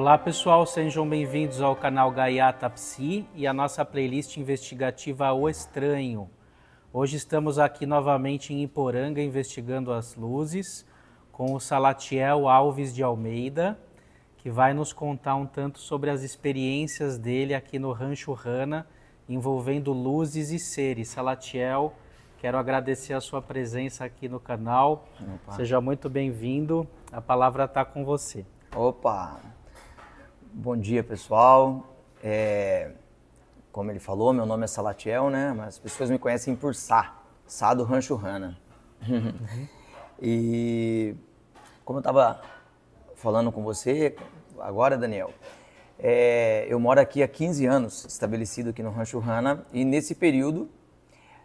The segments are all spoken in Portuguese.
Olá pessoal, sejam bem-vindos ao canal Gaiata Psi e à nossa playlist investigativa O Estranho. Hoje estamos aqui novamente em Iporanga investigando as luzes com o Salatiel Alves de Almeida, que vai nos contar um tanto sobre as experiências dele aqui no Rancho Rana envolvendo luzes e seres. Salatiel, quero agradecer a sua presença aqui no canal. Opa. Seja muito bem-vindo. A palavra está com você. Opa, Bom dia, pessoal. É, como ele falou, meu nome é Salatiel, né? Mas as pessoas me conhecem por Sá, Sá do Rancho Rana. e como eu estava falando com você agora, Daniel, é, eu moro aqui há 15 anos, estabelecido aqui no Rancho Rana, e nesse período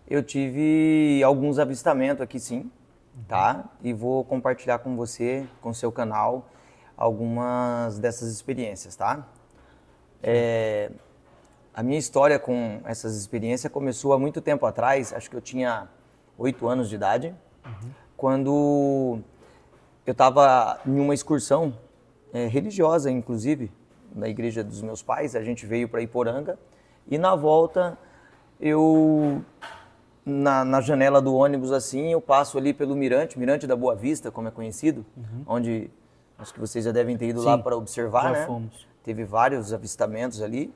eu tive alguns avistamentos aqui sim, tá? E vou compartilhar com você, com seu canal, algumas dessas experiências, tá? É, a minha história com essas experiências começou há muito tempo atrás, acho que eu tinha oito anos de idade, uhum. quando eu estava em uma excursão é, religiosa, inclusive, na igreja dos meus pais. A gente veio para Iporanga e na volta eu na, na, janela do ônibus assim, eu passo ali pelo Mirante, Mirante da Boa Vista, como é conhecido, uhum. onde Acho que vocês já devem ter ido Sim, lá para observar, já né? fomos. Teve vários avistamentos ali.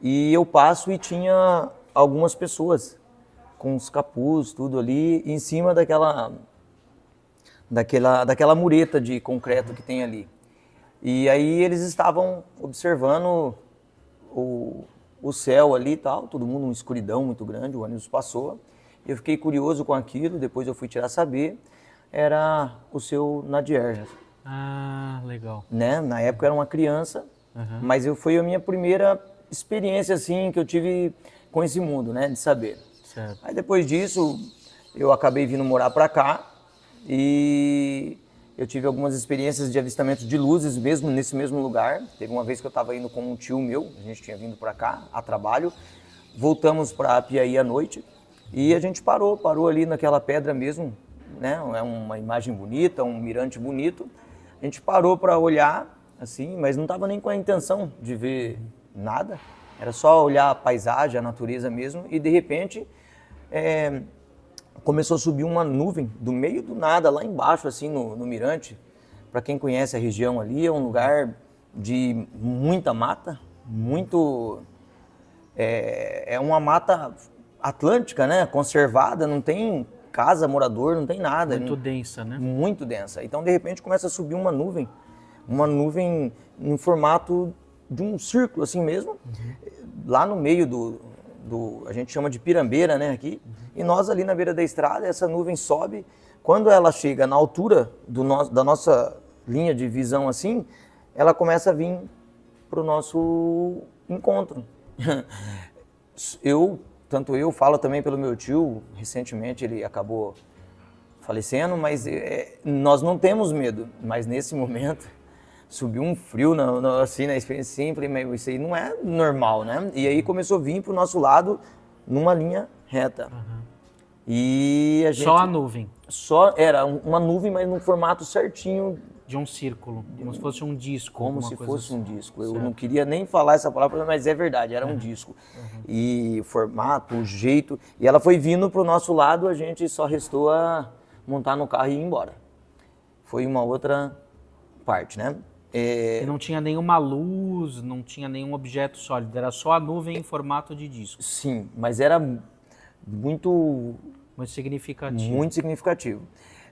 E eu passo e tinha algumas pessoas com os capuz, tudo ali, em cima daquela daquela daquela mureta de concreto que tem ali. E aí eles estavam observando o, o céu ali e tal, todo mundo uma escuridão muito grande, o ônibus passou. Eu fiquei curioso com aquilo, depois eu fui tirar saber, era o seu Nadierja. Ah, legal. Né? Na época eu era uma criança, uhum. mas eu foi a minha primeira experiência assim que eu tive com esse mundo, né, de saber. Certo. Aí depois disso, eu acabei vindo morar para cá e eu tive algumas experiências de avistamento de luzes mesmo nesse mesmo lugar. Teve uma vez que eu estava indo com um tio meu, a gente tinha vindo para cá a trabalho. Voltamos para Apiaí à noite e a gente parou, parou ali naquela pedra mesmo, né? É uma imagem bonita, um mirante bonito. A gente parou para olhar, assim, mas não estava nem com a intenção de ver nada. Era só olhar a paisagem, a natureza mesmo, e de repente é, começou a subir uma nuvem do meio do nada, lá embaixo, assim, no, no Mirante. Para quem conhece a região ali, é um lugar de muita mata, muito. É, é uma mata atlântica, né? Conservada, não tem casa, morador, não tem nada. Muito densa, né? Muito densa. Então, de repente, começa a subir uma nuvem, uma nuvem em formato de um círculo assim mesmo, uhum. lá no meio do, do, a gente chama de pirambeira, né, aqui. Uhum. E nós ali na beira da estrada, essa nuvem sobe, quando ela chega na altura do no, da nossa linha de visão assim, ela começa a vir para o nosso encontro. Eu tanto eu falo também pelo meu tio, recentemente ele acabou falecendo, mas é, nós não temos medo. Mas nesse momento subiu um frio na, na, assim na experiência sempre, meio isso aí não é normal, né? E aí começou a vir para o nosso lado numa linha reta. Uhum. E a gente, só a nuvem. Só era uma nuvem, mas num formato certinho de um círculo, como se fosse um disco. Como se fosse assim. um disco. Eu certo. não queria nem falar essa palavra, mas é verdade, era um é. disco. Uhum. E o formato, o jeito. E ela foi vindo para o nosso lado, a gente só restou a montar no carro e ir embora. Foi uma outra parte, né? É... não tinha nenhuma luz, não tinha nenhum objeto sólido, era só a nuvem em formato de disco. Sim, mas era muito. Muito significativo. Muito significativo.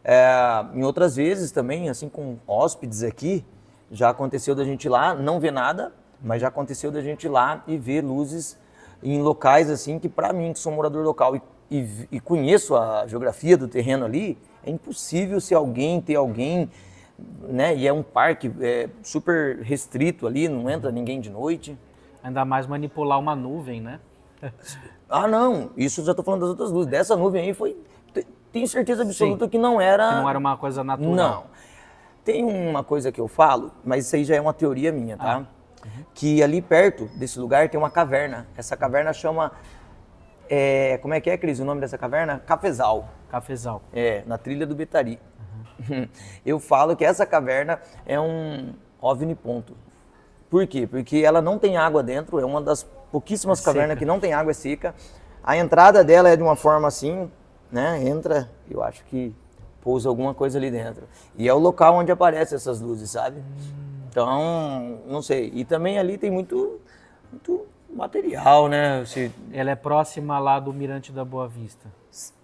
É, em outras vezes também, assim com hóspedes aqui, já aconteceu da gente ir lá não ver nada, mas já aconteceu da gente ir lá e ver luzes em locais assim que para mim que sou morador local e, e, e, conheço a geografia do terreno ali, é impossível se alguém ter alguém, né? E é um parque é, super restrito ali, não entra ninguém de noite. Ainda mais manipular uma nuvem, né? ah, não, isso já estou falando das outras luzes. Dessa nuvem aí foi tenho certeza absoluta Sim. que não era. Que não era uma coisa natural. Não. Tem uma coisa que eu falo, mas isso aí já é uma teoria minha, tá? Ah. Uhum. Que ali perto desse lugar tem uma caverna. Essa caverna chama. É, como é que é, Cris, o nome dessa caverna? Cafezal. Cafezal. É, na trilha do Betari. Uhum. Eu falo que essa caverna é um ovni ponto Por quê? Porque ela não tem água dentro, é uma das pouquíssimas é cavernas que não tem água, é seca. A entrada dela é de uma forma assim, né? Entra, eu acho que pousa alguma coisa ali dentro. E é o local onde aparecem essas luzes, sabe? Então, não sei. E também ali tem muito, muito material, né? Se... Ela é próxima lá do Mirante da Boa Vista.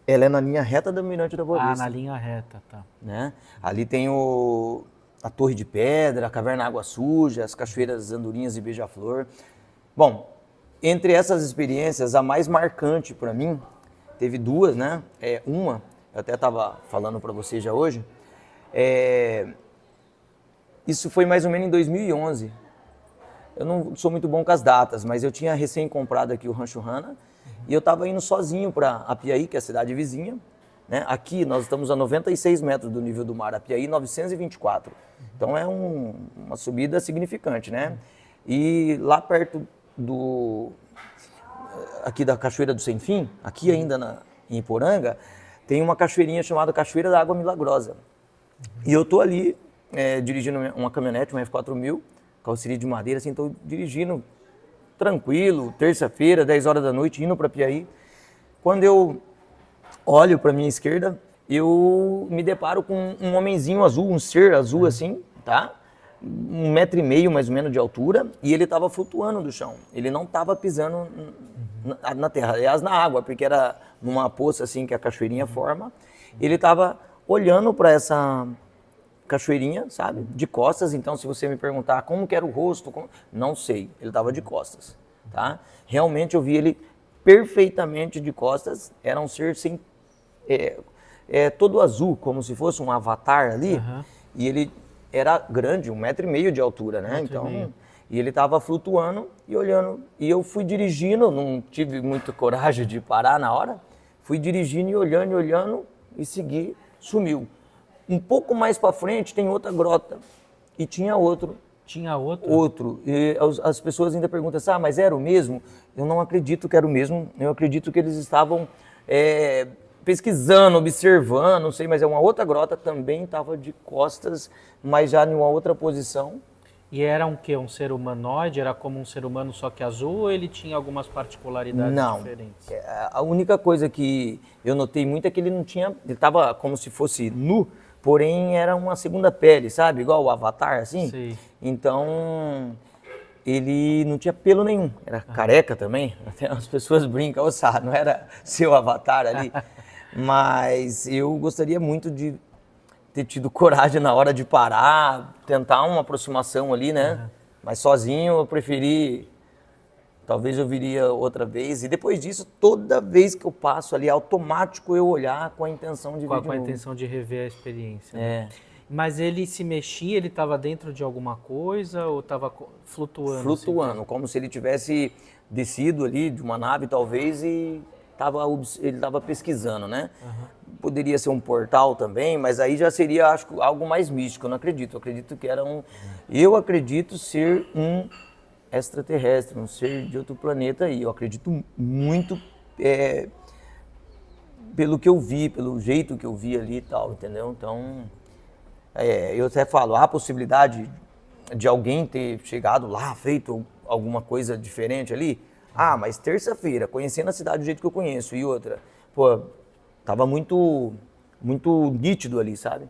Ela é na linha reta do Mirante da Boa ah, Vista. Ah, na linha reta, tá. Né? Ali tem o, a Torre de Pedra, a Caverna Água Suja, as Cachoeiras Andorinhas e Beija-Flor. Bom, entre essas experiências, a mais marcante para mim teve duas, né? É, uma, eu até estava falando para vocês já hoje, é, isso foi mais ou menos em 2011. Eu não sou muito bom com as datas, mas eu tinha recém comprado aqui o Rancho Hanna e eu estava indo sozinho para Apiaí, que é a cidade vizinha. Né? Aqui nós estamos a 96 metros do nível do mar, Apiaí 924. Então é um, uma subida significante, né? E lá perto do aqui da Cachoeira do Sem Fim, aqui uhum. ainda na, em Iporanga, tem uma cachoeirinha chamada Cachoeira da Água Milagrosa. Uhum. E eu tô ali é, dirigindo uma caminhonete, uma F4000, calceria de madeira, assim, estou dirigindo tranquilo, terça-feira, 10 horas da noite, indo para Piaí. Quando eu olho para minha esquerda, eu me deparo com um homenzinho azul, um ser azul uhum. assim, tá? Um metro e meio mais ou menos de altura, e ele estava flutuando do chão. Ele não estava pisando na, na, terra, aliás, na água, porque era numa poça assim que a cachoeirinha forma. Ele estava olhando para essa cachoeirinha, sabe? De costas, então se você me perguntar como que era o rosto, como... não sei, ele estava de costas, tá? Realmente eu vi ele perfeitamente de costas, era um ser sem, é, é, todo azul, como se fosse um avatar ali, uhum. e ele era grande, um metro e meio de altura, né? Um então, e ele estava flutuando e olhando. E eu fui dirigindo, não tive muita coragem de parar na hora. Fui dirigindo e olhando e olhando e segui, sumiu. Um pouco mais para frente tem outra grota e tinha outro. Tinha outro? Outro. E as, pessoas ainda perguntam assim, ah, mas era o mesmo? Eu não acredito que era o mesmo. Eu acredito que eles estavam é, pesquisando, observando, não sei, mas é uma outra grota. Também estava de costas, mas já em uma outra posição. E era um que? Um ser humanoide? Era como um ser humano só que azul ou ele tinha algumas particularidades não. diferentes? É, a única coisa que eu notei muito é que ele não tinha. Ele estava como se fosse nu, porém era uma segunda pele, sabe? Igual o Avatar, assim. Sim. Então ele não tinha pelo nenhum, era ah. careca também, até as pessoas brincam, ouça, não era seu avatar ali, mas eu gostaria muito de ter tido coragem na hora de parar, tentar uma aproximação ali, né? Uhum. Mas sozinho eu preferi. Talvez eu viria outra vez. E depois disso, toda vez que eu passo ali, é automático eu olhar com a intenção de com, com a intenção de rever a experiência. Né? É. Né? Mas ele se mexia, ele estava dentro de alguma coisa ou estava flutuando? Flutuando, assim? como se ele tivesse descido ali de uma nave, talvez, e tava, ele estava pesquisando, né? Uhum poderia ser um portal também, mas aí já seria, acho, algo mais místico, eu não acredito. Eu acredito que era um. Eu acredito ser um extraterrestre, um ser de outro planeta aí. Eu acredito muito é, pelo que eu vi, pelo jeito que eu vi ali e tal, entendeu? Então, é, eu até falo, há a possibilidade de alguém ter chegado lá, feito alguma coisa diferente ali. Ah, mas terça-feira, conhecendo a cidade do jeito que eu conheço, e outra, pô, Tava muito, muito nítido ali, sabe?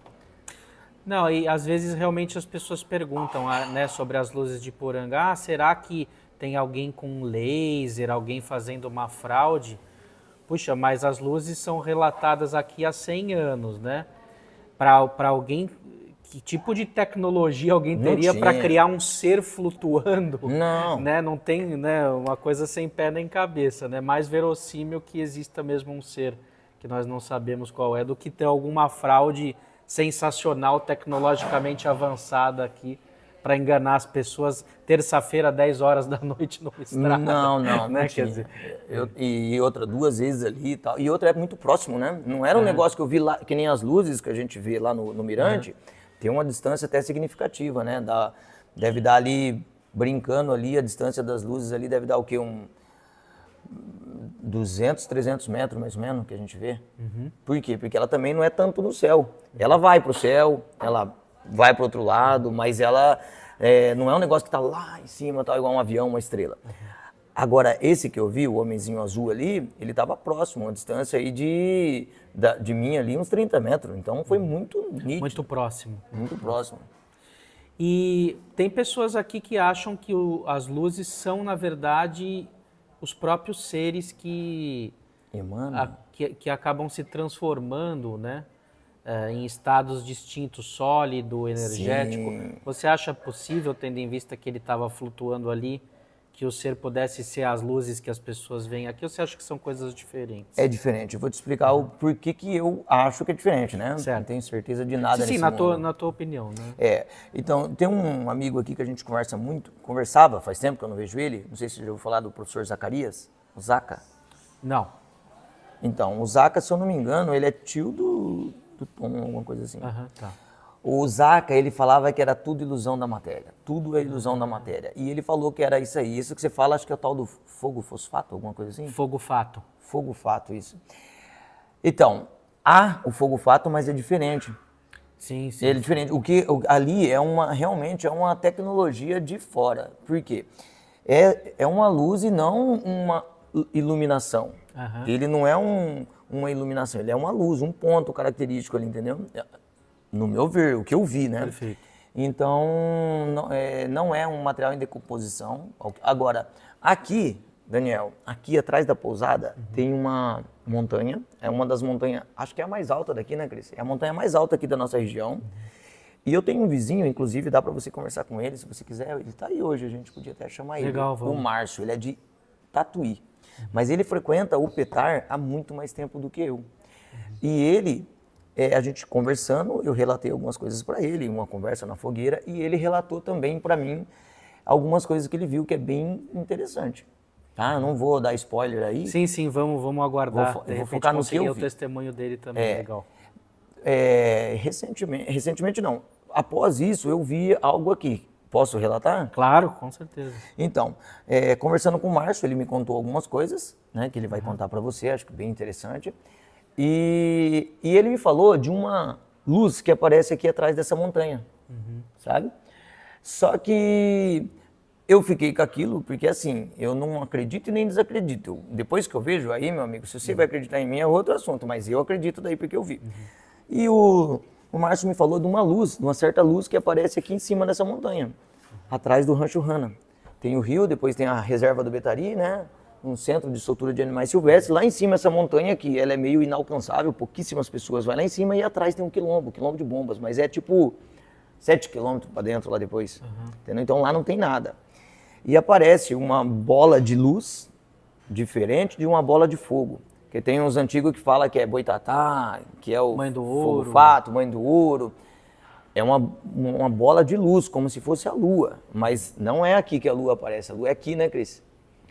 Não, e às vezes realmente as pessoas perguntam ah, né, sobre as luzes de Poranga. Ah, será que tem alguém com laser, alguém fazendo uma fraude? Puxa, mas as luzes são relatadas aqui há 100 anos, né? Para alguém que tipo de tecnologia alguém teria para criar um ser flutuando? Não. Né? Não tem né, uma coisa sem pé nem cabeça, né? Mais verossímil que exista mesmo um ser que nós não sabemos qual é, do que ter alguma fraude sensacional, tecnologicamente avançada aqui para enganar as pessoas terça-feira, 10 horas da noite no estrada. Não, não, né? Não Quer dizer, eu, e outra, duas vezes ali e tal. E outra é muito próximo, né? Não era um é. negócio que eu vi lá, que nem as luzes que a gente vê lá no, no Mirante, é. tem uma distância até significativa, né? Dá, deve dar ali, brincando ali, a distância das luzes ali deve dar o quê? Um, 200, 300 metros mais ou menos que a gente vê. Uhum. Por quê? Porque ela também não é tanto no céu. Ela vai para o céu, ela vai para outro lado, mas ela é, não é um negócio que está lá em cima, tá igual um avião, uma estrela. Agora, esse que eu vi, o homenzinho azul ali, ele estava próximo, uma distância aí de, da, de mim ali, uns 30 metros. Então foi uhum. muito nítido. Muito próximo. Muito próximo. E tem pessoas aqui que acham que o, as luzes são, na verdade, os próprios seres que, a, que, que, acabam se transformando, né? Eh, em estados distintos, sólido, energético. Sim. Você acha possível, tendo em vista que ele estava flutuando ali, que o ser pudesse ser as luzes que as pessoas veem aqui, ou você acha que são coisas diferentes? É diferente. Eu vou te explicar o porquê que eu acho que é diferente, né? Certo. Não tenho certeza de nada Sim, nesse na Tua, na tua opinião, né? É. Então, tem um amigo aqui que a gente conversa muito, conversava, faz tempo que eu não vejo ele, não sei se já ouviu falar do professor Zacarias, o Zaca. Não. Então, o Zaca, se eu não me engano, ele é tio do, do Tom, alguma coisa assim. Aham, uhum, tá. O Zaka, ele falava que era tudo ilusão da matéria. Tudo é ilusão da matéria. E ele falou que era isso aí. Isso que você fala, acho que é o tal do fogo fosfato, alguma coisa assim? Fogo fato. Fogo fato, isso. Então, há o fogo fato, mas é diferente. Sim, sim. Ele é diferente. O que ali é uma realmente é uma tecnologia de fora. Por quê? É, é uma luz e não uma iluminação. Uhum. Ele não é um, uma iluminação, ele é uma luz, um ponto característico ali, entendeu? No meu ver, o que eu vi, né? Perfeito. Então, não é, não é um material em decomposição. Agora, aqui, Daniel, aqui atrás da pousada uhum. tem uma montanha. É uma das montanhas, acho que é a mais alta daqui, né, Cris? É a montanha mais alta aqui da nossa região. Uhum. E eu tenho um vizinho, inclusive, dá para você conversar com ele, se você quiser. Ele está aí hoje, a gente podia até chamar Legal, ele. Legal, vamos. O Márcio, ele é de Tatuí. Mas ele frequenta o Petar há muito mais tempo do que eu. Uhum. E ele é, a gente conversando, eu relatei algumas coisas para ele, uma conversa na fogueira, e ele relatou também para mim algumas coisas que ele viu que é bem interessante. Tá, eu não vou dar spoiler aí. Sim, sim, vamos, vamos aguardar. Vou, vou focar no que eu vi. o testemunho dele também, é, legal. É, recentemente, recentemente não. Após isso, eu vi algo aqui. Posso relatar? Claro, com certeza. Então, é, conversando com o Márcio, ele me contou algumas coisas, né, que ele vai uhum. contar para você, acho que bem interessante. E, e ele me falou de uma luz que aparece aqui atrás dessa montanha, uhum. sabe? Só que eu fiquei com aquilo, porque assim, eu não acredito e nem desacredito. Depois que eu vejo, aí, meu amigo, se você uhum. vai acreditar em mim é outro assunto, mas eu acredito daí porque eu vi. Uhum. E o, o Márcio me falou de uma luz, de uma certa luz que aparece aqui em cima dessa montanha, uhum. atrás do Rancho Hanna. Tem o rio, depois tem a reserva do Betari, né? um centro de soltura de animais silvestres. Lá em cima, essa montanha aqui, ela é meio inalcançável, pouquíssimas pessoas vão lá em cima. E atrás tem um quilombo, quilombo de bombas, mas é tipo 7 quilômetros para dentro lá depois. Uhum. Entendeu? Então lá não tem nada. E aparece uma bola de luz diferente de uma bola de fogo. Que tem uns antigos que falam que é boitatá, que é o mãe do ouro. fato, mãe do ouro. É uma, uma bola de luz, como se fosse a lua. Mas não é aqui que a lua aparece. A lua é aqui, né, Cris?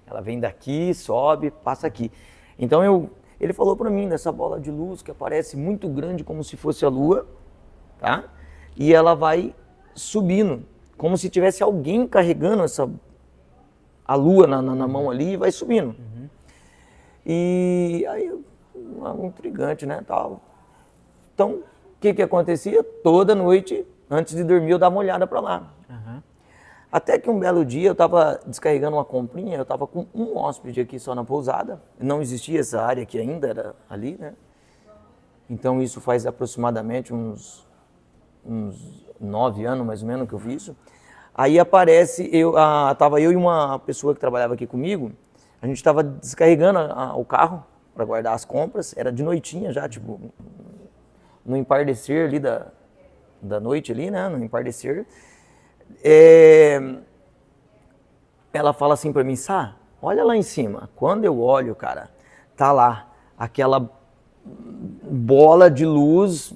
Ela vem daqui, sobe, passa aqui. Então eu, ele falou para mim dessa bola de luz que aparece muito grande como se fosse a lua, tá? E ela vai subindo, como se tivesse alguém carregando essa a lua na, na, na mão ali e vai subindo. Uhum. E aí, um, intrigante, né, tal. Então, o que que acontecia? Toda noite, antes de dormir, eu dava uma olhada para lá. Uhum. Até que um belo dia eu estava descarregando uma comprinha, eu estava com um hóspede aqui só na pousada, não existia essa área que ainda era ali, né? Então isso faz aproximadamente uns, uns nove anos mais ou menos que eu vi isso. Aí aparece, eu, estava tava eu e uma pessoa que trabalhava aqui comigo, a gente estava descarregando a, a, o carro para guardar as compras, era de noitinha já, tipo, no empardecer ali da, da noite ali, né, no empardecer. É... Ela fala assim para mim, Sá, olha lá em cima. Quando eu olho, cara, tá lá aquela bola de luz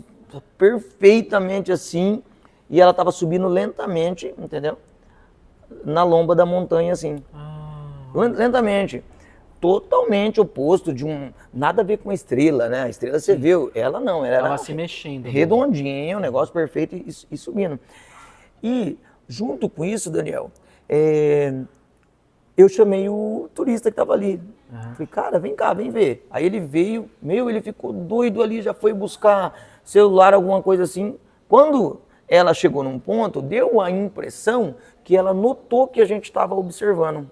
perfeitamente assim e ela tava subindo lentamente, entendeu? Na lomba da montanha assim. Ah. Lentamente. Totalmente oposto de um. Nada a ver com a estrela, né? A estrela você Sim. viu, ela não, ela estava se mexendo. Redondinho, o um negócio perfeito e, e subindo. E junto com isso, Daniel, é, eu chamei o turista que estava ali. Uhum. Falei, cara, vem cá, vem ver. Aí ele veio, meu, ele ficou doido ali, já foi buscar celular, alguma coisa assim. Quando ela chegou num ponto, deu a impressão que ela notou que a gente estava observando.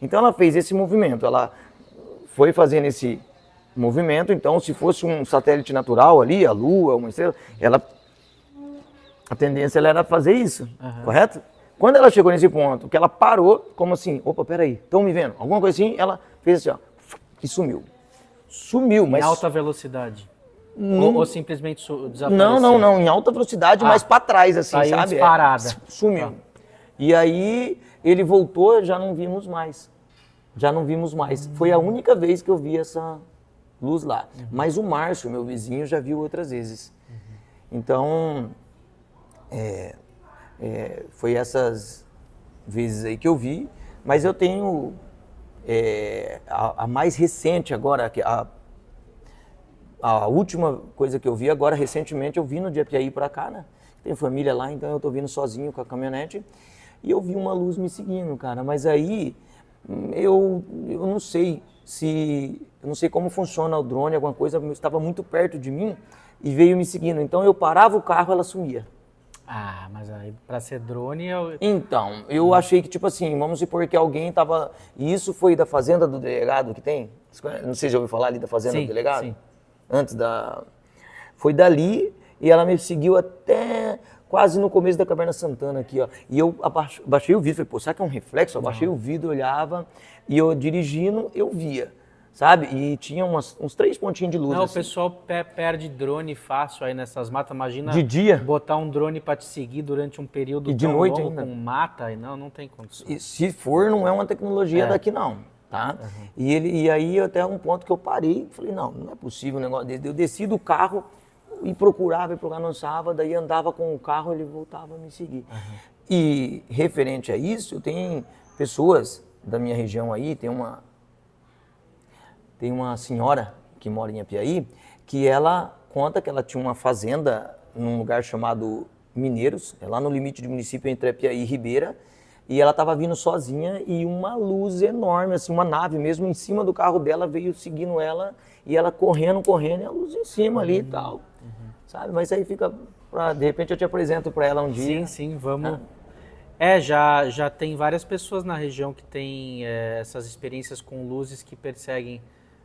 Então ela fez esse movimento, ela foi fazendo esse movimento. Então, se fosse um satélite natural ali, a Lua, uma estrela, ela a tendência era fazer isso, uhum. correto? Quando ela chegou nesse ponto, que ela parou, como assim, opa, peraí, estão me vendo? Alguma coisa assim, ela fez assim, ó, e sumiu. Sumiu, mas... Em alta velocidade? Não, ou, ou, simplesmente desapareceu? Não, não, não, em alta velocidade, ah, mas para trás, assim, sabe? sabe? Parada, É, sumiu. Ah. E aí, ele voltou, já não vimos mais. Já não vimos mais. Hum. Foi a hum. única vez que eu vi essa luz lá. Uhum. Mas o Márcio, meu vizinho, já viu outras vezes. Uhum. Então é, é, foi essas vezes aí que eu vi, mas eu tenho é, a, a, mais recente agora, a, a última coisa que eu vi agora recentemente, eu vim de Apiaí para cá, né? Tem família lá, então eu tô vindo sozinho com a caminhonete e eu vi uma luz me seguindo, cara. Mas aí hum, eu, eu não sei se eu não sei como funciona o drone, alguma coisa estava muito perto de mim e veio me seguindo. Então eu parava o carro, ela sumia. Ah, mas aí pra ser drone eu... Então, eu achei que, tipo assim, vamos supor que alguém tava. E isso foi da fazenda do delegado que tem? Não sei se já ouviu falar ali da fazenda sim, do delegado? Sim. Antes da. Foi dali e ela me seguiu até quase no começo da Caverna Santana aqui, ó. E eu abaixei o vidro, falei, pô, será que é um reflexo? Eu abaixei o vidro, olhava, e eu dirigindo, eu via sabe? E tinha umas, uns três pontinhos de luz. Não, assim. o pessoal pe perde drone fácil aí nessas matas. Imagina de dia. botar um drone para te seguir durante um período e de noite longo ainda. com mata. E não, não tem condição. E se for, não é uma tecnologia é. daqui, não. Tá? Uhum. E, ele, e aí até um ponto que eu parei falei, não, não é possível um negócio desse. Eu desci do carro e procurava, e procurava, não sábado, daí andava com o carro, ele voltava a me seguir. Uhum. E referente a isso, tem pessoas da minha região aí, tem uma tem uma senhora que mora em Apiaí que ela conta que ela tinha uma fazenda num lugar chamado Mineiros, é lá no limite do município entre Apiaí e Ribeira, e ela estava vindo sozinha e uma luz enorme, assim, uma nave mesmo em cima do carro dela veio seguindo ela e ela correndo, correndo, e a luz em cima ali uhum. e tal. Uhum. Sabe? Mas aí fica pra, de repente eu te apresento para ela um dia. Sim, sim, vamos. Ah. É, já já tem várias pessoas na região que têm é, essas experiências com luzes que perseguem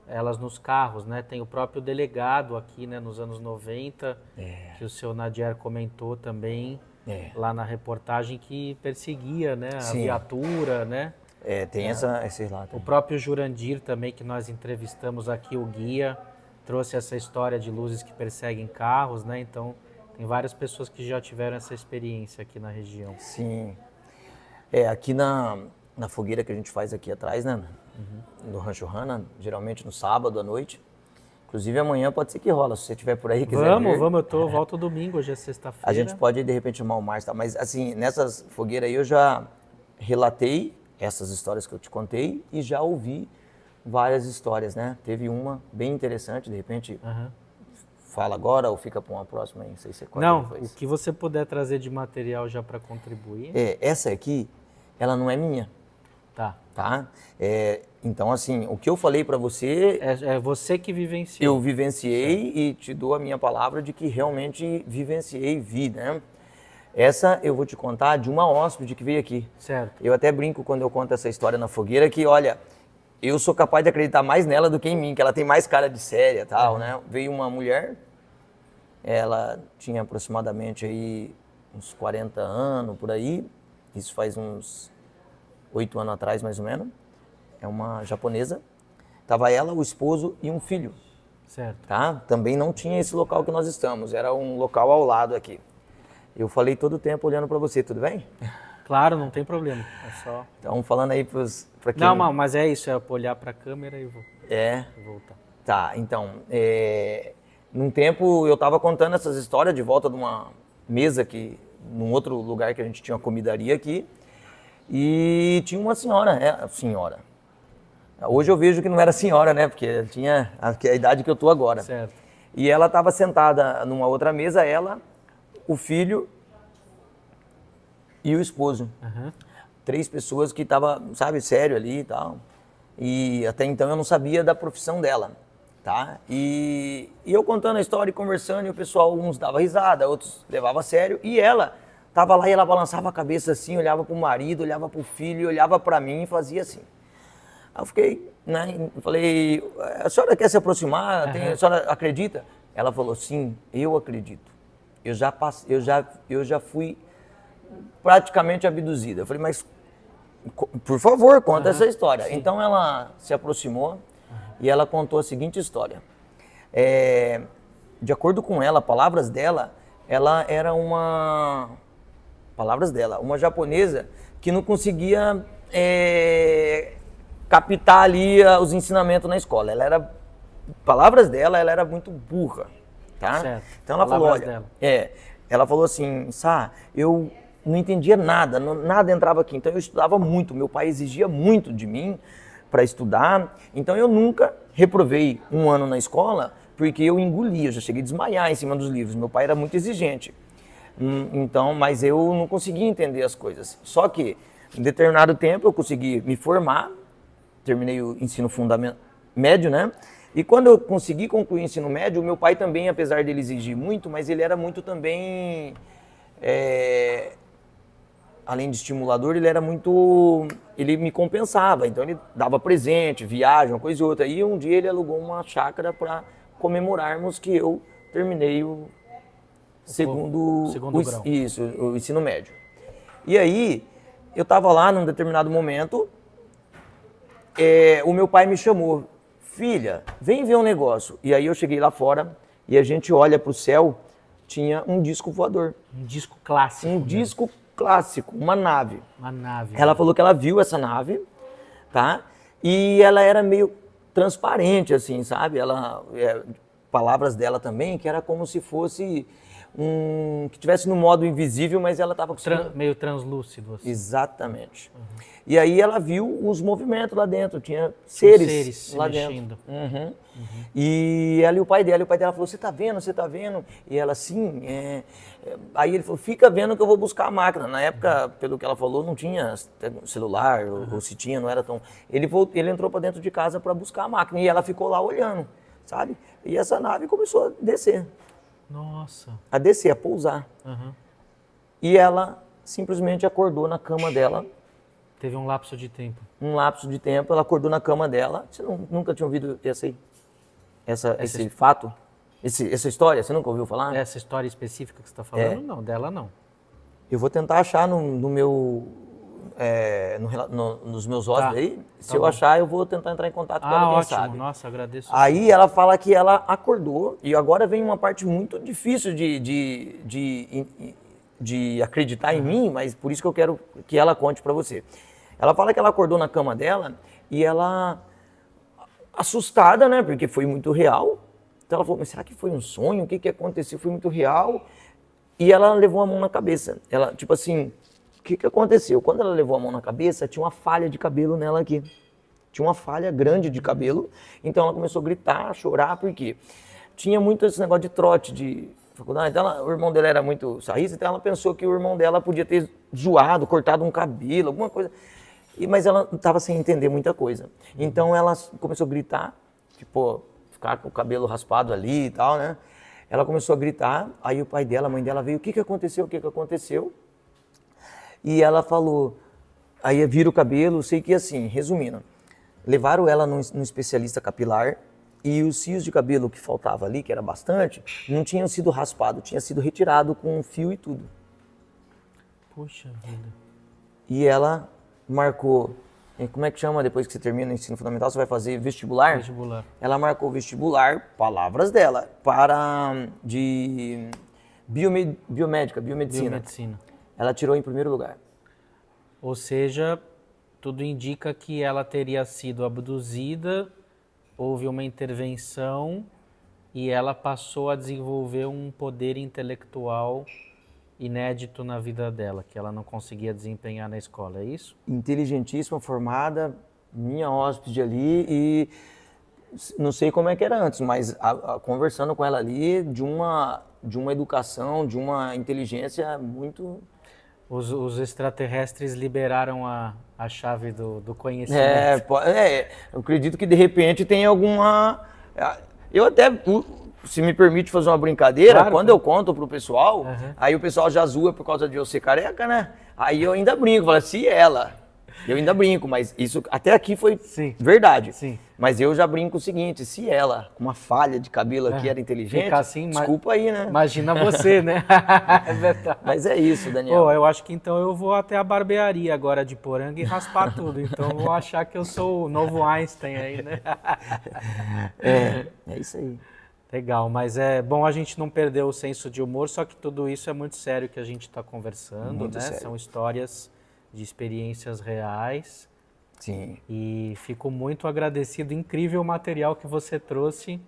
elas nos carros, né? Tem o próprio delegado aqui, né, nos anos 90, é. que o seu Nadier comentou também é. lá na reportagem que perseguia, né, a Sim. viatura, né? É, tem é. Essa, esse O próprio Jurandir também que nós entrevistamos aqui o guia trouxe essa história de luzes que perseguem carros, né? Então, tem várias pessoas que já tiveram essa experiência aqui na região. Sim. É, aqui na, na fogueira que a gente faz aqui atrás, né, uhum. no Rancho Hanna, geralmente no sábado à noite. Inclusive amanhã pode ser que rola, se você estiver por aí quiser. Vamos, ver. vamos, eu tô, volto domingo, hoje é sexta-feira. A gente pode de repente mal mais, tá? mas assim, nessas fogueiras aí eu já relatei essas histórias que eu te contei e já ouvi várias histórias, né? Teve uma bem interessante, de repente uhum. fala agora ou fica para uma próxima, não sei se você Não, o que você puder trazer de material já para contribuir. É, essa aqui, ela não é minha. Tá tá? É, então, assim, o que eu falei para você... É, é, você que vivenciou. Eu vivenciei Sim. e te dou a minha palavra de que realmente vivenciei vida vi, né? Essa eu vou te contar de uma hóspede que veio aqui. Certo. Eu até brinco quando eu conto essa história na fogueira que, olha, eu sou capaz de acreditar mais nela do que em mim, que ela tem mais cara de séria tal, né? Veio uma mulher, ela tinha aproximadamente aí uns 40 anos, por aí. Isso faz uns oito anos atrás, mais ou menos. É uma japonesa. Tava ela, o esposo e um filho. Certo. Tá? Também não tinha esse local que nós estamos, era um local ao lado aqui. Eu falei todo o tempo olhando para você, tudo bem? Claro, não tem problema. É só. Então, falando aí para quem. Não, não, mas é isso, é olhar para a câmera e vou. É. Voltar. Tá, então. É... Num tempo eu estava contando essas histórias de volta de uma mesa que num outro lugar que a gente tinha uma comidaria aqui. E tinha uma senhora, é, senhora. Hoje eu vejo que não era senhora, né? Porque tinha a, é a idade que eu tô agora. Certo. E ela estava sentada numa outra mesa, ela, o filho e o esposo. Uhum. Três pessoas que estavam, sabe, sério ali e tal. E até então eu não sabia da profissão dela, tá? E, e eu contando a história e conversando, e o pessoal, uns dava risada, outros levava a sério. E ela Tava lá e ela balançava a cabeça assim, olhava pro marido, olhava pro filho, olhava para mim e fazia assim. Aí eu fiquei, né? Falei, a senhora quer se aproximar? Tem, a senhora acredita? Ela falou, sim, eu acredito. Eu já, passei eu já, eu já fui praticamente abduzida. Eu falei, mas por favor, conta uhum. essa história. Sim. Então ela se aproximou uhum. e ela contou a seguinte história. É, de acordo com ela, palavras dela, ela era uma Palavras dela. Uma japonesa que não conseguia é, captar ali ah, os ensinamentos na escola. Ela era, palavras dela, ela era muito burra, tá? Certo. Então ela palavras falou, olha, é, ela falou assim, Sá, eu não entendia nada, não, nada entrava aqui. Então eu estudava muito, meu pai exigia muito de mim para estudar. Então eu nunca reprovei um ano na escola porque eu engolia, eu já cheguei a desmaiar em cima dos livros. Meu pai era muito exigente. Hum, então, mas eu não conseguia entender as coisas. Só que, em determinado tempo, eu consegui me formar, terminei o ensino fundamental médio, né? E quando eu consegui concluir o ensino médio, meu pai também, apesar dele exigir muito, mas ele era muito também. É, além de estimulador, ele era muito. Ele me compensava, então ele dava presente, viagem, uma coisa e outra. E um dia ele alugou uma chácara para comemorarmos que eu terminei o segundo, segundo o, grau. Isso, o ensino médio. E aí, eu estava lá num determinado momento, é, o meu pai me chamou, filha, vem ver um negócio. E aí eu cheguei lá fora e a gente olha para o céu, tinha um disco voador. Um disco clássico. Um né? disco clássico, uma nave. Uma nave. Ela falou que ela viu essa nave, tá? E ela era meio transparente, assim, sabe? Ela, é, palavras dela também, que era como se fosse um que tivesse no modo invisível, mas ela estava Tran, meio translúcido. Assim. Exatamente. Uhum. E aí ela viu os movimentos lá dentro, tinha seres, seres lá dentro. Uhum. Uhum. E ela e o pai dela, e o pai dela falou: "Você está vendo? Você está vendo?" E ela assim, é... aí ele falou: "Fica vendo que eu vou buscar a máquina". Na época, uhum. pelo que ela falou, não tinha celular, uhum. ou se tinha, não era tão. Ele voltou, ele entrou para dentro de casa para buscar a máquina e ela ficou lá olhando, sabe? E essa nave começou a descer. Nossa. A descer, a pousar. Uhum. E ela simplesmente acordou na cama dela. Teve um lapso de tempo. Um lapso de tempo, ela acordou na cama dela. Você não, nunca tinha ouvido esse, essa, esse fato? Esse, essa história, você nunca ouviu falar? Essa história específica que você está falando, é. não, dela não. Eu vou tentar achar no, no meu é, no, no, nos meus olhos tá. aí. Tá se tá eu bom. achar, eu vou tentar entrar em contato ah, com ela, quem ótimo. sabe. Nossa, agradeço. Aí ela fala que ela acordou e agora vem uma parte muito difícil de, de, de, de, de acreditar uhum. em mim, mas por isso que eu quero que ela conte para você. Ela fala que ela acordou na cama dela e ela assustada, né? Porque foi muito real. Então ela falou, mas será que foi um sonho? O que, que aconteceu? Foi muito real. E ela levou a mão na cabeça. Ela, tipo assim, o que, que aconteceu? Quando ela levou a mão na cabeça, tinha uma falha de cabelo nela aqui. Tinha uma falha grande de cabelo. Então ela começou a gritar, a chorar, porque tinha muito esse negócio de trote, de faculdade. Então ela, o irmão dela era muito sarrista, então ela pensou que o irmão dela podia ter zoado, cortado um cabelo, alguma coisa. E, mas ela estava sem entender muita coisa. Então ela começou a gritar, tipo, ficar com o cabelo raspado ali e tal, né? Ela começou a gritar, aí o pai dela, a mãe dela veio, o que, que aconteceu, o que, que aconteceu? E ela falou, aí vira o cabelo, sei que assim, resumindo, levaram ela num, num especialista capilar e os fios de cabelo que faltava ali, que era bastante, não tinham sido raspado, tinha sido retirado com um fio e tudo. Poxa vida. E ela marcou, como é que chama depois que você termina o ensino fundamental, você vai fazer vestibular? Vestibular. Ela marcou vestibular, palavras dela, para hum, de biomed, biomédica, biomedicina. Biomedicina ela tirou em primeiro lugar. Ou seja, tudo indica que ela teria sido abduzida, houve uma intervenção e ela passou a desenvolver um poder intelectual inédito na vida dela, que ela não conseguia desempenhar na escola, é isso? Inteligentíssima, formada, minha hóspede ali e não sei como é que era antes, mas a, a, conversando com ela ali de uma de uma educação, de uma inteligência muito os, os, extraterrestres liberaram a, a chave do, do é, conhecimento. É, é, eu acredito que de repente tem alguma. É, eu até, hum, se me permite fazer uma brincadeira, claro, quando pô. eu conto pro pessoal, uhum. aí o pessoal já zoa por causa de eu ser careca, né? Aí eu ainda brinco, falo, se ela eu ainda brinco, mas isso até aqui foi Sim. verdade. Sim. Mas eu já brinco o seguinte: se ela, com uma falha de cabelo aqui, é. era inteligente, assim, desculpa aí, né? Imagina você, né? é verdade. Mas é isso, Daniel. Oh, eu acho que então eu vou até a barbearia agora de poranga e raspar tudo. Então eu vou achar que eu sou o novo Einstein aí, né? é, é isso aí. Legal, mas é bom a gente não perder o senso de humor, só que tudo isso é muito sério que a gente está conversando, muito né? Sério. São histórias de experiências reais. Sim. E fico muito agradecido, incrível material que você trouxe.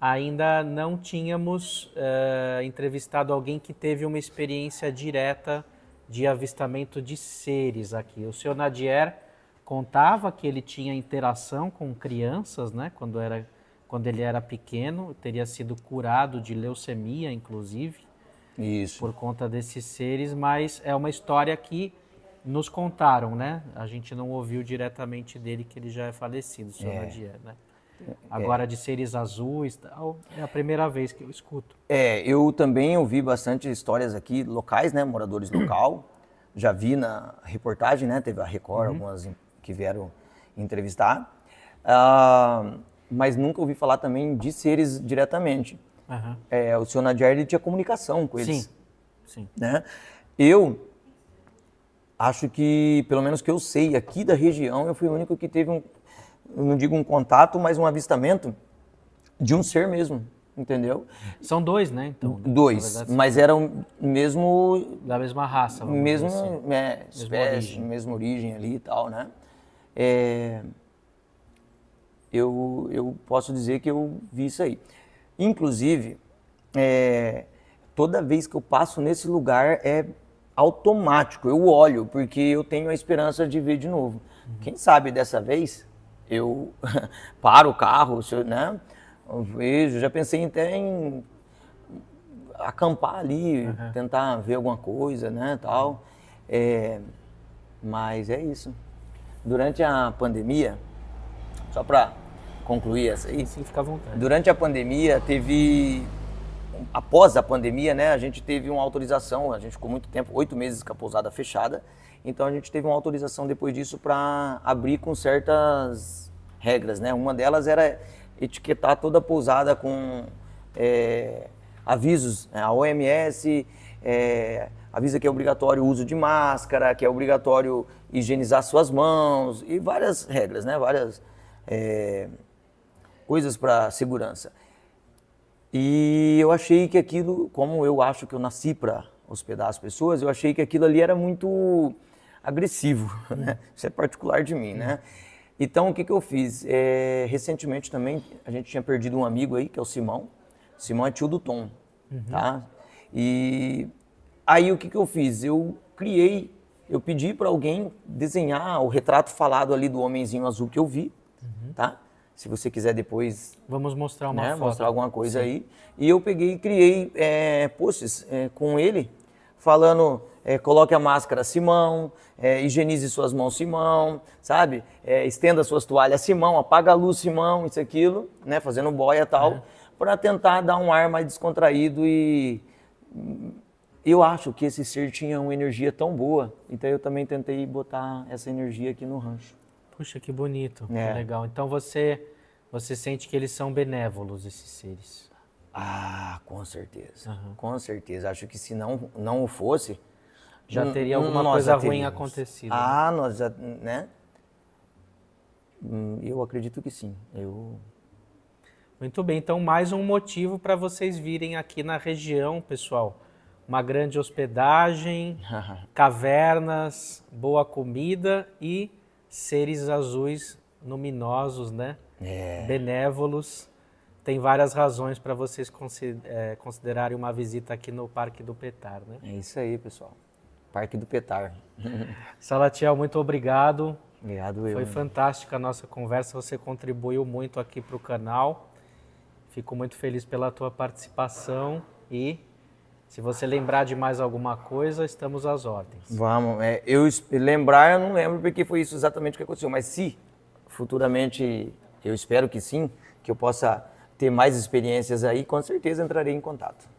Ainda não tínhamos uh, entrevistado alguém que teve uma experiência direta de avistamento de seres aqui. O seu Nadier contava que ele tinha interação com crianças, né? Quando, era, quando ele era pequeno, teria sido curado de leucemia, inclusive. Isso. Por conta desses seres, mas é uma história que nos contaram, né? A gente não ouviu diretamente dele que ele já é falecido, o senhor é. né? É. Agora é. de seres azuis, tal, é a primeira vez que eu escuto. É, eu também ouvi bastante histórias aqui locais, né, moradores local. Já vi na reportagem, né, teve a Record, uhum. algumas que vieram entrevistar. Uh, mas nunca ouvi falar também de seres diretamente. Uhum. É, o senhor Nadir, ele tinha comunicação com eles. Sim, sim. Né? Eu acho que, pelo menos que eu sei, aqui da região, eu fui o único que teve um, não digo um contato, mas um avistamento de um ser mesmo, entendeu? São dois, né? Então. Né? Dois, verdade, mas eram mesmo da mesma raça, mesmo assim. é, espécie, origem. mesma origem ali e tal, né? É, eu eu posso dizer que eu vi isso aí. Inclusive, é, toda vez que eu passo nesse lugar é automático. Eu olho, porque eu tenho a esperança de ver de novo. Uhum. Quem sabe dessa vez eu paro o carro, eu, né? Eu vejo, já pensei até em acampar ali, uhum. tentar ver alguma coisa, né, tal. É, mas é isso. Durante a pandemia, só para concluir essa aí. Sim, fica à vontade. Durante a pandemia teve após a pandemia, né, a gente teve uma autorização, a gente ficou muito tempo, oito meses com a pousada fechada, então a gente teve uma autorização depois disso para abrir com certas regras, né? Uma delas era etiquetar toda a pousada com é, avisos, né, a OMS é, avisa que é obrigatório o uso de máscara, que é obrigatório higienizar suas mãos e várias regras, né? Várias é, coisas para segurança. E eu achei que aquilo, como eu acho que eu nasci para hospedar as pessoas, eu achei que aquilo ali era muito agressivo, né? Isso é particular de mim, né? Então, o que, que eu fiz? É, recentemente também, a gente tinha perdido um amigo aí, que é o Simão. O Simão é tio do Tom, uhum. tá? E aí, o que, que eu fiz? Eu criei, eu pedi para alguém desenhar o retrato falado ali do homenzinho azul que eu vi, uhum. tá? Se você quiser depois. Vamos mostrar uma né, Mostrar alguma coisa Sim. aí. E eu peguei e criei é, posts é, com ele, falando: é, coloque a máscara Simão, é, higienize suas mãos Simão, sabe? É, estenda suas toalhas Simão, apaga a luz Simão, isso aquilo, né? Fazendo boia e tal, é. para tentar dar um ar mais descontraído e. Eu acho que esse ser tinha uma energia tão boa, então eu também tentei botar essa energia aqui no rancho. Puxa, que bonito, é. que legal. Então você você sente que eles são benévolos esses seres? Ah, com certeza, uhum. com certeza. Acho que se não não o fosse, já teria alguma coisa ruim acontecido. Ah, né? nós já, né? Hum, eu acredito que sim. Eu muito bem, então mais um motivo para vocês virem aqui na região, pessoal. Uma grande hospedagem, cavernas, boa comida e seres azuis luminosos, né? É. Benévolos. Tem várias razões para vocês é, considerarem uma visita aqui no Parque do Petar, né? É isso aí, pessoal. Parque do Petar. Salatiel, muito obrigado. Obrigado, eu. Foi fantástica a nossa conversa, você contribuiu muito aqui para o canal. Fico muito feliz pela tua participação e se você lembrar de mais alguma coisa, estamos às ordens. Vamos. É, eu lembrar, eu não lembro porque foi isso exatamente o que aconteceu. Mas se futuramente, eu espero que sim, que eu possa ter mais experiências aí, com certeza entrarei em contato.